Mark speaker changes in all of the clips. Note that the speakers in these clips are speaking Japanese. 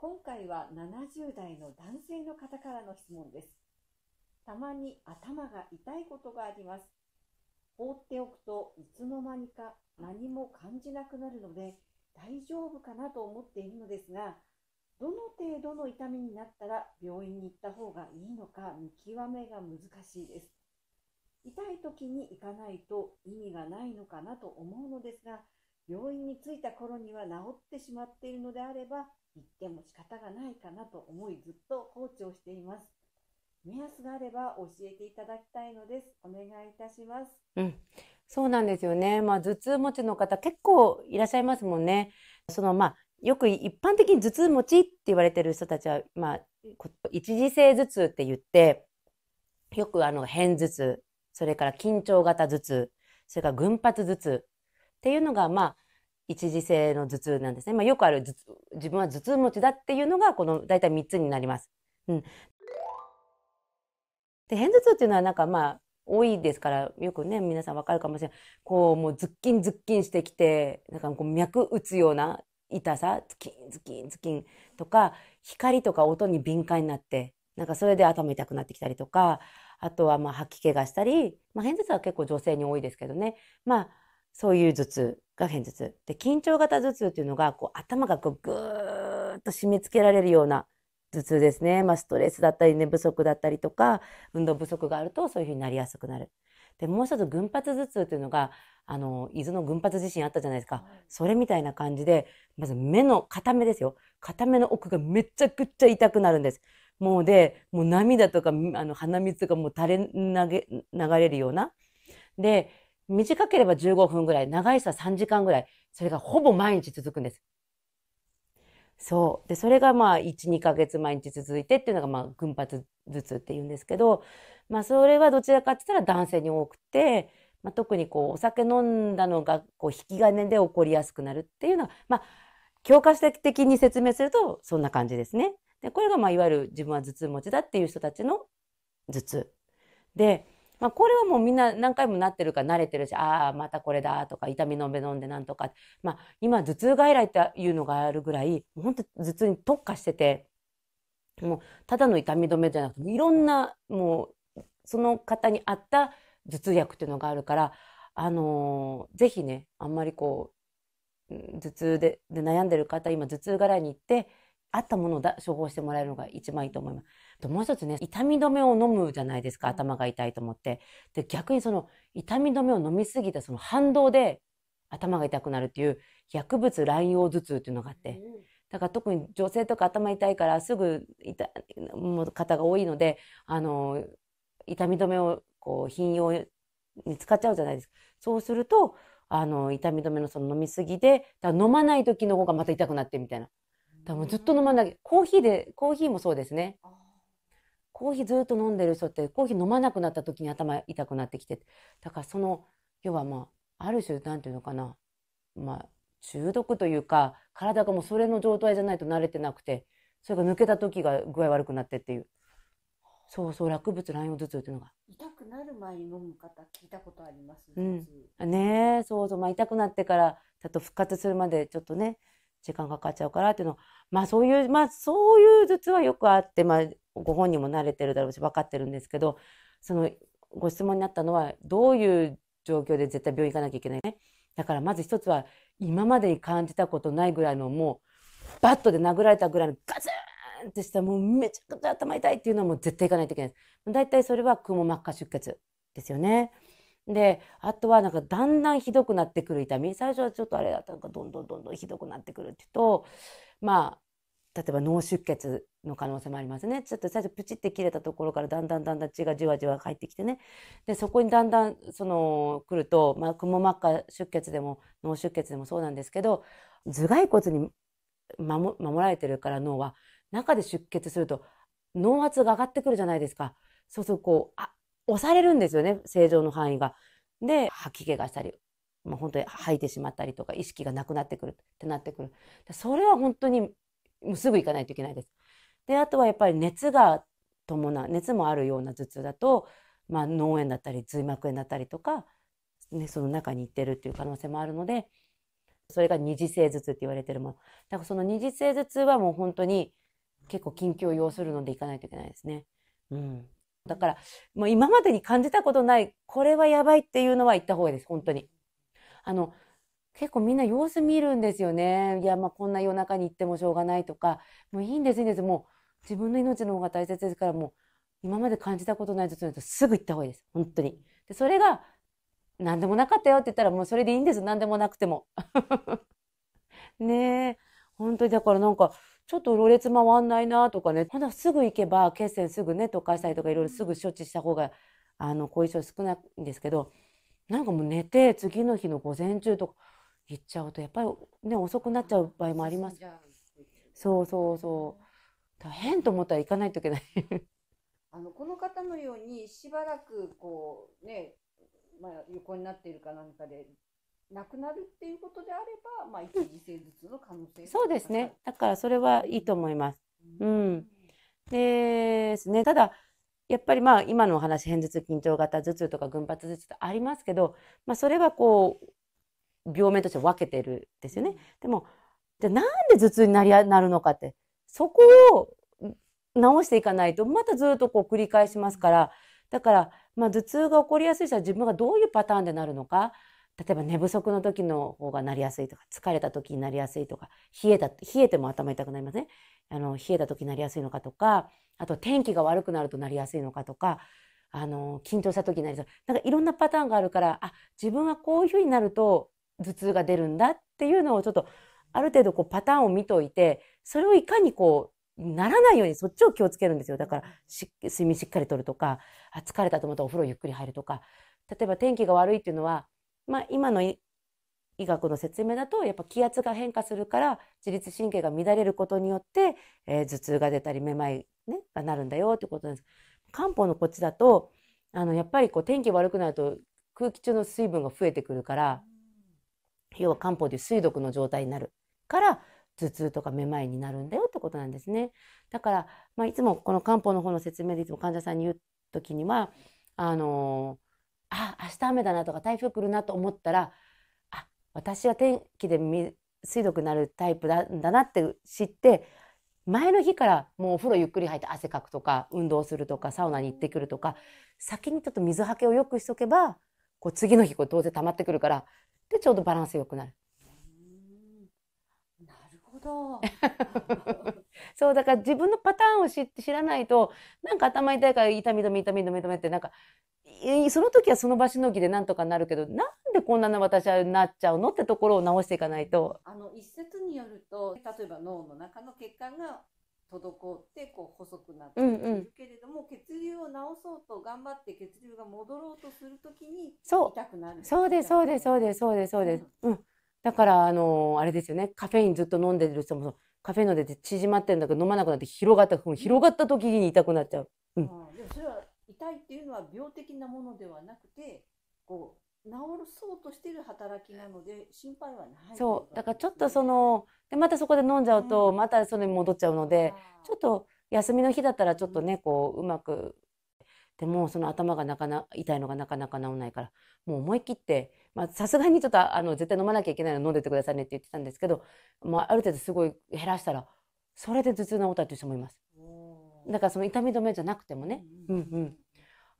Speaker 1: 今回は70代の男性の方からの質問です。たまに頭が痛いことがあります。放っておくといつの間にか何も感じなくなるので大丈夫かなと思っているのですが、どの程度の痛みになったら病院に行った方がいいのか見極めが難しいです。痛い時に行かないと意味がないのかなと思うのですが、病院に着いた頃には治ってしまっているのであれば、行っても仕方がないかなと思いずっと放置をしています。目安があれば教えていただきたいのです。お願いいたします。
Speaker 2: うん。そうなんですよね。まあ、頭痛持ちの方結構いらっしゃいますもんね。そのまあ、よく一般的に頭痛持ちって言われてる人たちは、まあ、一時性頭痛って言って、よくあの、偏頭痛、それから緊張型頭痛、それから群発頭痛っていうのが、まあ、一時性の頭痛なんですね。まあ、よくある頭痛、自分は頭痛持ちだっていうのが、この大体3つになります。うん。で、片頭痛っていうのはなんかまあ、多いですから、よくね、皆さんわかるかもしれない。こう、もうズッキンズッキンしてきて、なんかこう脈打つような痛さ、ズキンズキンズキンとか、光とか音に敏感になって、なんかそれで頭痛くなってきたりとか、あとはまあ吐き気がしたり、まあ、偏頭痛は結構女性に多いですけどね。まあそういう頭痛が片頭痛。で、緊張型頭痛というのが、こう、頭がこう、ぐーっと締め付けられるような頭痛ですね。まあ、ストレスだったり、寝不足だったりとか、運動不足があると、そういうふうになりやすくなる。で、もう一つ、群発頭痛というのが、あの、伊豆の群発地震あったじゃないですか。それみたいな感じで、まず目の、片目ですよ。片目の奥がめちゃくちゃ痛くなるんです。もうで、もう涙とか、あの、鼻水とかもう垂れ流れるような。で、短ければ15分ぐらい、長い人は3時間ぐらい、それがほぼ毎日続くんです。そう。で、それがまあ、1、2ヶ月毎日続いてっていうのがまあ、群発頭痛っていうんですけど、まあ、それはどちらかって言ったら男性に多くて、まあ、特にこう、お酒飲んだのが、こう、引き金で起こりやすくなるっていうのは、まあ、教科書的に説明すると、そんな感じですね。で、これがまあ、いわゆる自分は頭痛持ちだっていう人たちの頭痛。で、まあ、これはもうみんな何回もなってるから慣れてるし、ああ、またこれだとか、痛みのめ飲んでなんとか、まあ、今、頭痛外来っていうのがあるぐらい、本当頭痛に特化してて、もう、ただの痛み止めじゃなくて、いろんな、もう、その方に合った頭痛薬っていうのがあるから、あのー、ぜひね、あんまりこう、頭痛でで悩んでる方、今、頭痛外来に行って、あったものを処方してもらえるのが一番いいと思います。ともう一つね、痛み止めを飲むじゃないですか、頭が痛いと思って。で、逆にその痛み止めを飲みすぎたその反動で頭が痛くなるっていう薬物乱用頭痛っていうのがあって。だから特に女性とか頭痛いからすぐ痛む方が多いので、あの、痛み止めをこう頻用に使っちゃうじゃないですか。そうすると、あの、痛み止めのその飲みすぎで、だ飲まない時の方がまた痛くなってみたいな。もずっと飲まなきゃ。コーヒーで、コーヒーもそうですね。コーヒーずっと飲んでる人ってコーヒー飲まなくなった時に頭痛くなってきてだからその要はまあある種何て言うのかなまあ中毒というか体がもうそれの状態じゃないと慣れてなくてそれが抜けた時が具合悪くなってっていうそうそう薬物乱用頭痛っていうのが
Speaker 1: 痛くなる前に飲む方聞いたことあります、ね、
Speaker 2: うん、ねそうそうまあ痛くなってからちょっと復活するまでちょっとね時間かかっちゃうからっていうのまあそういうまあそういう頭痛はよくあってまあご本人も慣れてるだろうし分かってるんですけどそのご質問になったのはどういう状況で絶対病院行かなきゃいけないねだからまず一つは今までに感じたことないぐらいのもうバットで殴られたぐらいのガツンってしたもうめちゃくちゃ頭痛いっていうのはもう絶対行かないといけないだいたいそれはくも膜下出血ですよね。であとはなんかだんだんひどくなってくる痛み最初はちょっとあれだったのかどんどんどんどんひどくなってくるっていうとまあ例えば脳出血の可能性もありますね。ちょっと最初プチって切れたところからだんだんだんだん血がじわじわ入ってきてね。で、そこにだんだんその来ると、まあ、くも膜下出血でも脳出血でもそうなんですけど、頭蓋骨に守られてるから脳は、中で出血すると脳圧が上がってくるじゃないですか。そうするとこう、あ、押されるんですよね、正常の範囲が。で、吐き気がしたり、もう本当に吐いてしまったりとか意識がなくなってくるってなってくるそれは本当にもうすぐ行かないといけないです。であとはやっぱり熱が伴う熱もあるような頭痛だと、まあ、脳炎だったり髄膜炎だったりとか、ね、その中に行ってるっていう可能性もあるのでそれが二次性頭痛って言われてるものだからその二次性頭痛はもう本当に結構緊急を要するので行かないといけないですね。うん、だからもう今までに感じたことないこれはやばいっていうのは行った方がいいです本当に。あの結構みんな様子見るんですよね。いや、まあこんな夜中に行ってもしょうがないとか、もういいんです、いいんです。もう自分の命の方が大切ですから、もう今まで感じたことないとすぐ行った方がいいです。本当に。で、それが何でもなかったよって言ったらもうそれでいいんです。何でもなくても。ねえ。本当にだからなんか、ちょっとろれつ回んないなとかね、まだすぐ行けば血栓すぐね、溶かしたりとかいろいろすぐ処置した方が、あの、後遺症少ないんですけど、なんかもう寝て次の日の午前中とか、言っちゃうとやっぱりね遅くなっちゃう場合もあります。そうそうそう。大変と思ったら行かないといけない
Speaker 1: あのこの方のようにしばらくこうね、まあ、横になっているかなんかでなくなるっていうことであれば、まあ、一時性頭痛の可能性、
Speaker 2: そうですねだからそれはいいと思います。うん、うん、ですねただやっぱりまあ今のお話片頭痛緊張型頭痛とか群発頭痛ありますけど、まあ、それはこう病名として分けてるんですよね。でも、じゃなんで頭痛になりなるのかって、そこを直していかないと、またずっとこう繰り返しますから、だから、まあ、頭痛が起こりやすい人は自分がどういうパターンでなるのか、例えば寝不足の時の方がなりやすいとか、疲れた時になりやすいとか、冷えた、冷えても頭痛くなりますね、あの、冷えた時になりやすいのかとか、あと天気が悪くなるとなりやすいのかとか、あの、緊張した時になりそう。なんかいろんなパターンがあるから、あ、自分はこういうふうになると頭痛が出るんだっていうのをちょっとある程度こうパターンを見といてそれをいかにこうならないようにそっちを気をつけるんですよ。だから睡眠しっかりとるとかあ疲れたと思ったらお風呂ゆっくり入るとか例えば天気が悪いっていうのは、まあ、今の医学の説明だとやっぱ気圧が変化するから自律神経が乱れることによって、えー、頭痛が出たりめまい、ね、がなるんだよってことなんです。漢方のこっちだとあのやっぱりこう天気悪くなると空気中の水分が増えてくるから要は漢方で水毒の状態になるから頭痛とかめまいになるんだよってことなんですね。だから、まあ、いつもこの漢方の方の説明でいつも患者さんに言う時にはあのー、あ明日雨だなとか台風来るなと思ったらあ私は天気で水毒になるタイプなんだなって知って前の日からもうお風呂ゆっくり入って汗かくとか運動するとかサウナに行ってくるとか先にちょっと水はけをよくしとけばこう次の日こうどうせ溜まってくるからでちょうどバランスよくなる。なるほど そうだから自分のパターンを知って知らないとなんか頭痛いから痛み止め痛み止め止めってなんかその時はその場しのぎでなんとかなるけどなんでこんなの私はなっちゃうのってところを直していかないと。
Speaker 1: あの一説によると例えば脳の中の血管が滞ってこう細くなっているけれども、うんうん、血流を治そうと頑張って血流が戻ろうとするときに
Speaker 2: 痛くなるそうですそうですそうですそうですそうです、うん、だからあのー、あれですよねカフェインずっと飲んでる人もカフェイン飲でて縮まってるんだけど飲まなくなって広がった広がった時に痛くなっちゃう、うん、
Speaker 1: うん、でもそれは痛いっていうのは病的なものではなくてこう治そうとしてる働きなので心配はないそ
Speaker 2: うだからちょっとそのでまたそこで飲んじゃうと、またそれに戻っちゃうのでちょっと休みの日だったらちょっとね、こううまくでもその頭がなかなか痛いのがなかなか治らないからもう思い切ってさすがにちょっとあの絶対飲まなきゃいけないの飲んでてくださいねって言ってたんですけど、まあ、ある程度すごい減らしたらそれで頭痛治ったっていう人もいます。だからその痛み止めじゃなくてもね、うんうん、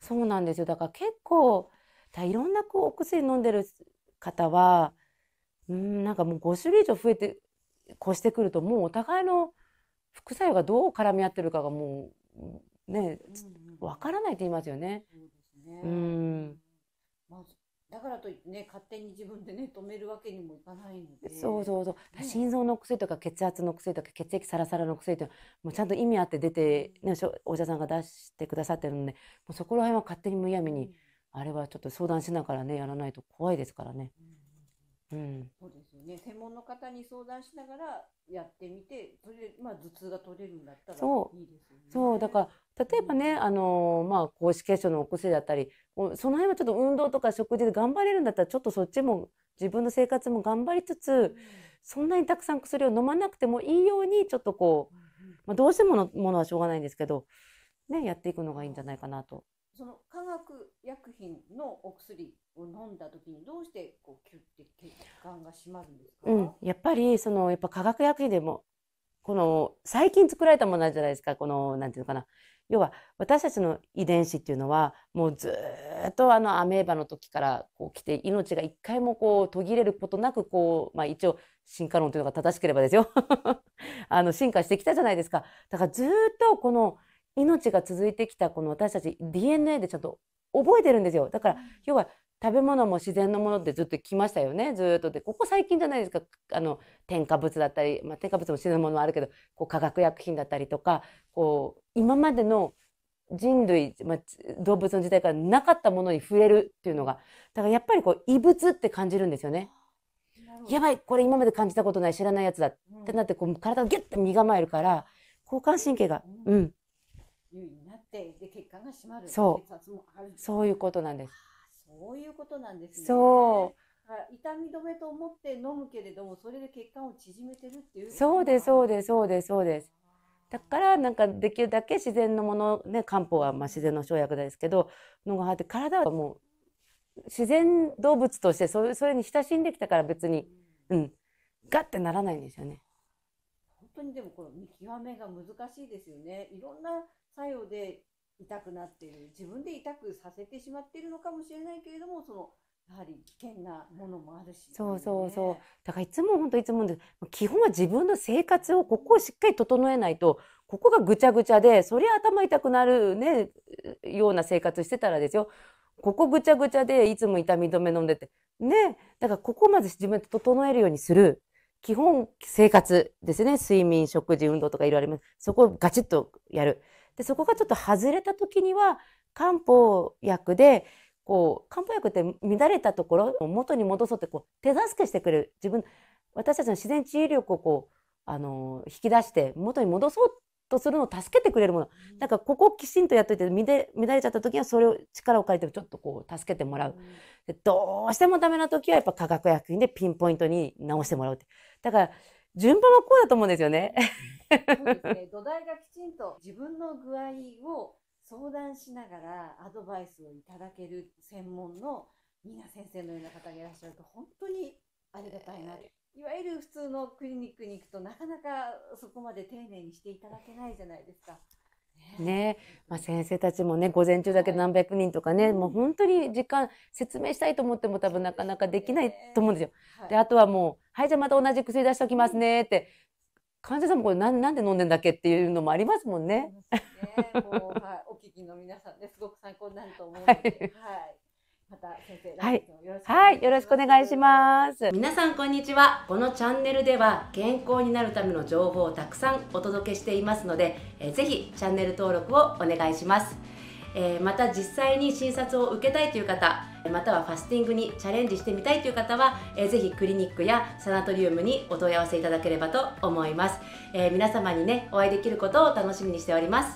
Speaker 2: そうなんですよだから結構だいろんなこうお薬飲んでる方はうんなんかもう5種類以上増えて越してくるともうお互いの副作用がどう絡み合ってるかがもうねわ、からないって言いますよね。うん、
Speaker 1: まだからといってね勝手に自分でね止めるわけにもいかないのでそうそうそ
Speaker 2: う、心臓の薬とか血圧の薬とか血液サラサラの薬とてもうちゃんと意味あって出て、ね、お医者さんが出してくださってるのでもうそこら辺は勝手にむやみにあれはちょっと相談しながらねやらないと怖いですからね。うん、
Speaker 1: そうですよね専門の方に相談しながらやってみてそれで、まあ、頭痛が取れるんだったらいい
Speaker 2: ですよね。そうだから例えばね、うん、あのまあ、高脂血症のお薬だったりその辺はちょっと運動とか食事で頑張れるんだったらちょっとそっちも自分の生活も頑張りつつ、うん、そんなにたくさん薬を飲まなくてもいいようにちょっとこう、まあ、どうしてものものはしょうがないんですけど、ね、やっていくのがいいんじゃないかなと
Speaker 1: その化学薬品のお薬を飲んだ時にどうしてこうキュッて血管が締まるんです
Speaker 2: か、うん、やっぱりそのやっぱ化学薬品でもこの最近作られたものじゃないですかこのなんていうのかな要は私たちの遺伝子っていうのはもうずっとあのアメーバの時からこう来て命が一回もこう途切れることなくこう、まあ、一応進化論というのが正しければですよ あの進化してきたじゃないですかだからずっとこの命が続いてきたこの私たち DNA でちゃんと覚えてるんですよだから、要は食べ物も自然のものってずっと来ましたよねずっとでここ最近じゃないですかあの添加物だったり、まあ、添加物も自然のものはあるけどこう化学薬品だったりとかこう今までの人類、まあ、動物の時代からなかったものに触れるっていうのがだからやっぱりこう異物って感じるんですよね。やばいこれ今まで感じたことない知らないやつだってなってこう体をギュッと身構えるから交感神経がうん
Speaker 1: 優位になってで血管が締まるそうそういうことなんですそういうことなんですねそう痛み止めと思って飲むけれどもそれで血管を縮めてるっていうそう
Speaker 2: ですそうですそうですそうですだからなんかできるだけ自然のものね漢方はまあ自然の生薬ですけどのがあって体はもう自然動物としてそれそれに親しんできたから別にうんガッてならないんですよね。
Speaker 1: 本当にでもこの見極めが難しいですよね。いろんな作用で痛くなっている自分で痛くさせてしまっているのかもしれないけれどもそのやはり危険なものもあるし、ね、そうそうそ
Speaker 2: うだからいつも本当いつも基本は自分の生活をここをしっかり整えないとここがぐちゃぐちゃでそりゃ頭痛くなるねような生活してたらですよここぐちゃぐちゃでいつも痛み止め飲んでてねだからここまで自分で整えるようにする基本生活ですね睡眠食事運動とかいろいろありますそこをガチッとやる。でそこがちょっと外れた時には漢方薬でこう漢方薬って乱れたところを元に戻そうってこう手助けしてくれる自分私たちの自然治癒力をこうあの引き出して元に戻そうとするのを助けてくれるもの、うん、だからここをきちんとやっといて乱れちゃった時はそれを力を借りてちょっとこう助けてもらう、うん、でどうしてもダメな時はやっぱ化学薬品でピンポイントに直してもらうってだから順番はこうだと思うんですよね。そう
Speaker 1: ですね。土台がきちんと自分の具合を相談しながらアドバイスをいただける専門の皆先生のような方がいらっしゃると本当にありがたいな。いわゆる普通のクリニックに行くとなかなかそこまで丁寧にしていただけないじゃないですか。
Speaker 2: ねまあ、先生たちもね午前中だけ何百人とかね、はい、もう本当に時間説明したいと思っても多分なかなかできないと思うんですよ。であとはもう「はいじゃあまた同じ薬出しておきますね」って患者さんもこれ何んで飲んでんだっけっていうのもありますもんね。ねは
Speaker 1: い、お聞きの皆さんねすごく参考になると思うので。
Speaker 2: はいまた先生、はい、よろしくお願いします。皆さんこんにちは。このチャンネルでは健康になるための情報をたくさんお届けしていますので、えー、ぜひチャンネル登録をお願いします。えー、また実際に診察を受けたいという方、またはファスティングにチャレンジしてみたいという方は、えー、ぜひクリニックやサナトリウムにお問い合わせいただければと思います。えー、皆様にね、お会いできることを楽しみにしております。